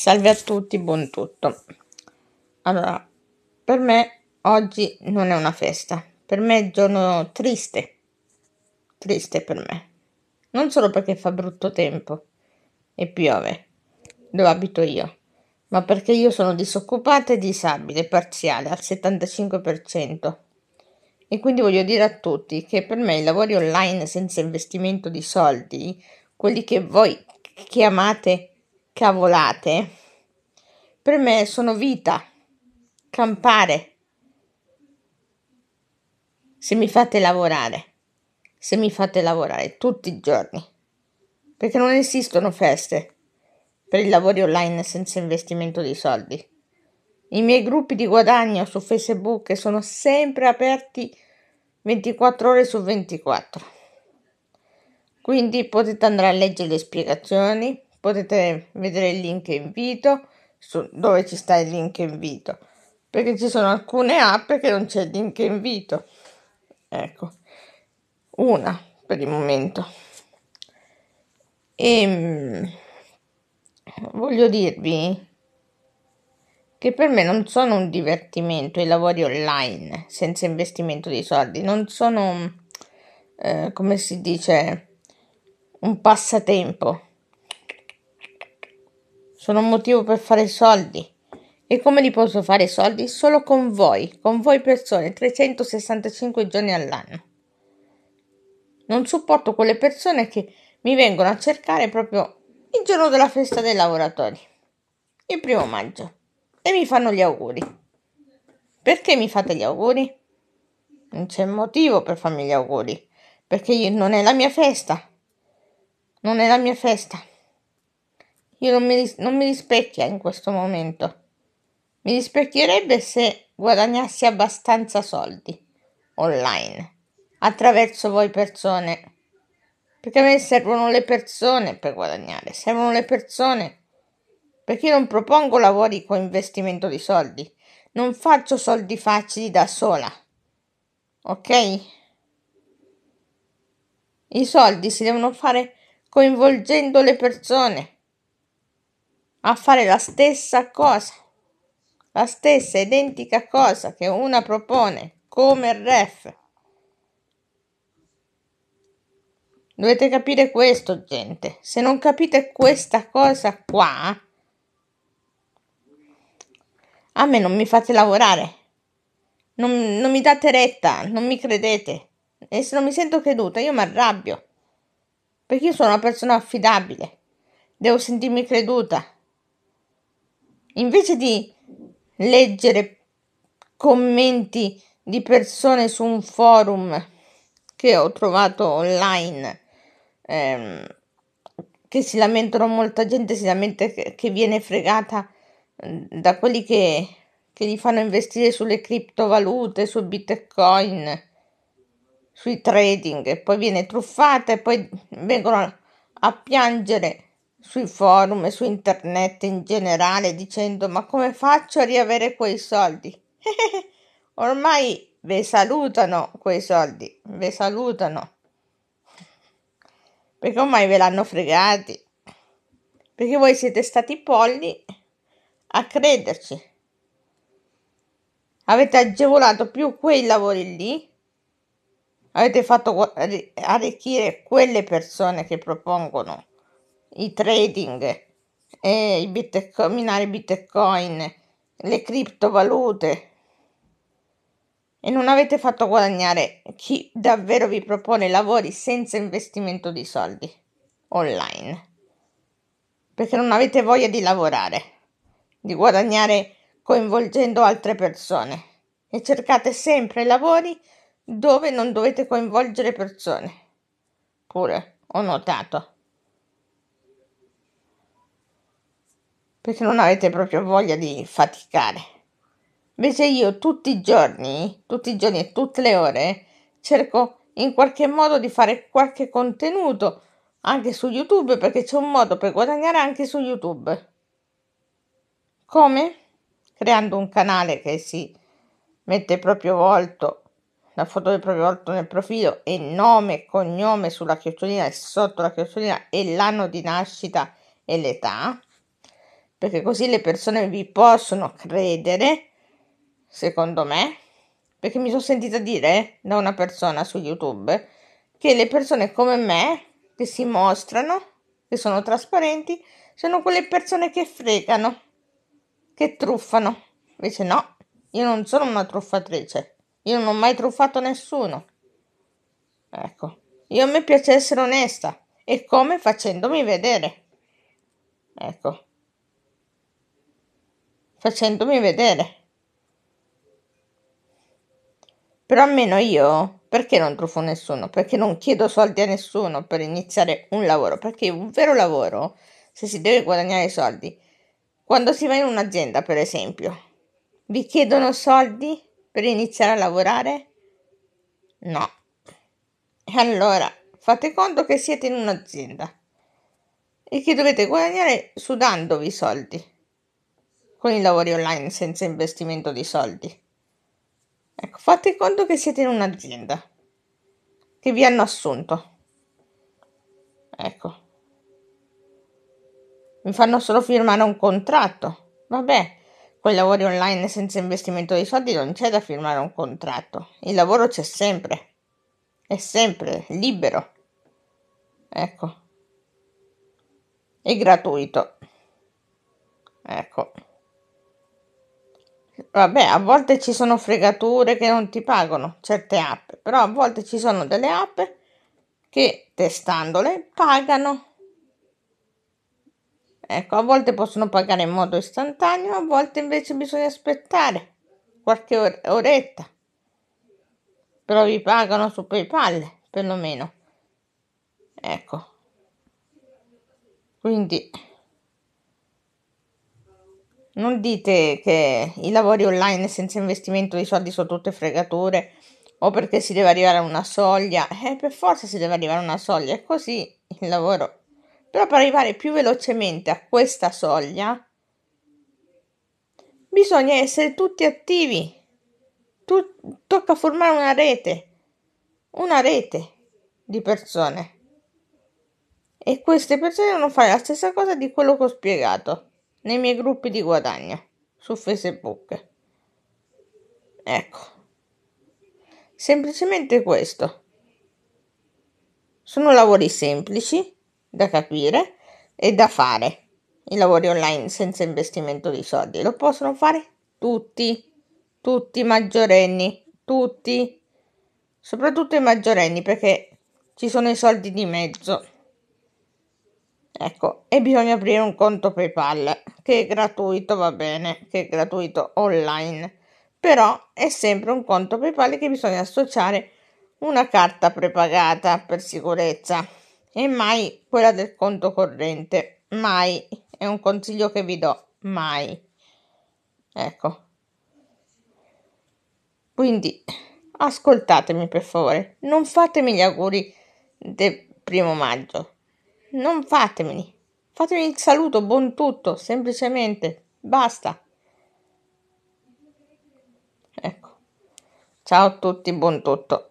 Salve a tutti, buon tutto. Allora, per me oggi non è una festa, per me è un giorno triste, triste per me. Non solo perché fa brutto tempo e piove, dove abito io, ma perché io sono disoccupata e disabile, parziale, al 75%. E quindi voglio dire a tutti che per me i lavori online senza investimento di soldi, quelli che voi chiamate cavolate per me sono vita, campare. Se mi fate lavorare, se mi fate lavorare tutti i giorni, perché non esistono feste per i lavori online senza investimento di soldi. I miei gruppi di guadagno su Facebook sono sempre aperti 24 ore su 24. Quindi potete andare a leggere le spiegazioni potete vedere il link invito su dove ci sta il link invito perché ci sono alcune app che non c'è il link invito ecco una per il momento e ehm, voglio dirvi che per me non sono un divertimento i lavori online senza investimento di soldi, non sono, eh, come si dice, un passatempo, sono un motivo per fare soldi. E come li posso fare i soldi? Solo con voi, con voi persone, 365 giorni all'anno. Non supporto quelle persone che mi vengono a cercare proprio il giorno della festa dei lavoratori, il primo maggio, e mi fanno gli auguri. Perché mi fate gli auguri? Non c'è motivo per farmi gli auguri, perché non è la mia festa. Non è la mia festa. Io non mi, non mi rispecchia in questo momento. Mi rispecchierebbe se guadagnassi abbastanza soldi online attraverso voi persone. Perché a me servono le persone per guadagnare, servono le persone. Perché io non propongo lavori con investimento di soldi, non faccio soldi facili da sola. Ok? I soldi si devono fare coinvolgendo le persone a fare la stessa cosa, la stessa identica cosa che una propone come ref. Dovete capire questo, gente. Se non capite questa cosa qua, a me non mi fate lavorare. Non, non mi date retta, non mi credete. E se non mi sento creduta, io mi arrabbio. Perché io sono una persona affidabile. Devo sentirmi creduta invece di leggere commenti di persone su un forum che ho trovato online ehm, che si lamentano molta gente si lamenta che, che viene fregata mm, da quelli che, che li fanno investire sulle criptovalute su bitcoin sui trading e poi viene truffata e poi vengono a piangere sui forum e su internet in generale dicendo ma come faccio a riavere quei soldi? Ormai ve salutano quei soldi, ve salutano. Perché ormai ve l'hanno fregati. Perché voi siete stati polli a crederci. Avete agevolato più quei lavori lì. Avete fatto arricchire quelle persone che propongono i trading, eh, i bitcoin, minare bitcoin, le criptovalute e non avete fatto guadagnare chi davvero vi propone lavori senza investimento di soldi online perché non avete voglia di lavorare, di guadagnare coinvolgendo altre persone e cercate sempre lavori dove non dovete coinvolgere persone. Pure ho notato. perché non avete proprio voglia di faticare. Invece io tutti i giorni, tutti i giorni e tutte le ore cerco in qualche modo di fare qualche contenuto anche su YouTube perché c'è un modo per guadagnare anche su YouTube. Come? Creando un canale che si mette proprio volto, la foto del proprio volto nel profilo e nome, cognome sulla chiocciolina e sotto la chiocciolina e l'anno di nascita e l'età perché così le persone vi possono credere, secondo me, perché mi sono sentita dire eh, da una persona su YouTube che le persone come me, che si mostrano, che sono trasparenti, sono quelle persone che fregano, che truffano. Invece no, io non sono una truffatrice, io non ho mai truffato nessuno. Ecco, io a me piace essere onesta e come facendomi vedere. Ecco, facendomi vedere. Però almeno io, perché non truffo nessuno? Perché non chiedo soldi a nessuno per iniziare un lavoro? Perché un vero lavoro, se si deve guadagnare soldi, quando si va in un'azienda, per esempio, vi chiedono soldi per iniziare a lavorare? No. E allora, fate conto che siete in un'azienda e che dovete guadagnare sudandovi soldi con i lavori online senza investimento di soldi. Ecco, fate conto che siete in un'azienda che vi hanno assunto. Ecco. Mi fanno solo firmare un contratto. Vabbè, con i lavori online senza investimento di soldi non c'è da firmare un contratto. Il lavoro c'è sempre. È sempre libero. Ecco. È gratuito. Ecco. Vabbè, a volte ci sono fregature che non ti pagano certe app, però a volte ci sono delle app che testandole pagano. Ecco, a volte possono pagare in modo istantaneo, a volte invece bisogna aspettare qualche or- oretta. Però vi pagano su PayPal, perlomeno. Ecco. Quindi non dite che i lavori online senza investimento di soldi sono tutte fregature o perché si deve arrivare a una soglia. Eh, per forza si deve arrivare a una soglia, è così il lavoro. Però per arrivare più velocemente a questa soglia bisogna essere tutti attivi. Tut- tocca formare una rete, una rete di persone. E queste persone devono fare la stessa cosa di quello che ho spiegato nei miei gruppi di guadagno su Facebook. Ecco, semplicemente questo. Sono lavori semplici da capire e da fare. I lavori online senza investimento di soldi lo possono fare tutti, tutti i maggiorenni, tutti, soprattutto i maggiorenni perché ci sono i soldi di mezzo. Ecco, e bisogna aprire un conto PayPal che è gratuito, va bene, che è gratuito online, però è sempre un conto PayPal che bisogna associare una carta prepagata per sicurezza e mai quella del conto corrente, mai, è un consiglio che vi do, mai. Ecco. Quindi ascoltatemi per favore, non fatemi gli auguri del primo maggio non fatemeli. Fatemi il saluto, buon tutto, semplicemente. Basta. Ecco. Ciao a tutti, buon tutto.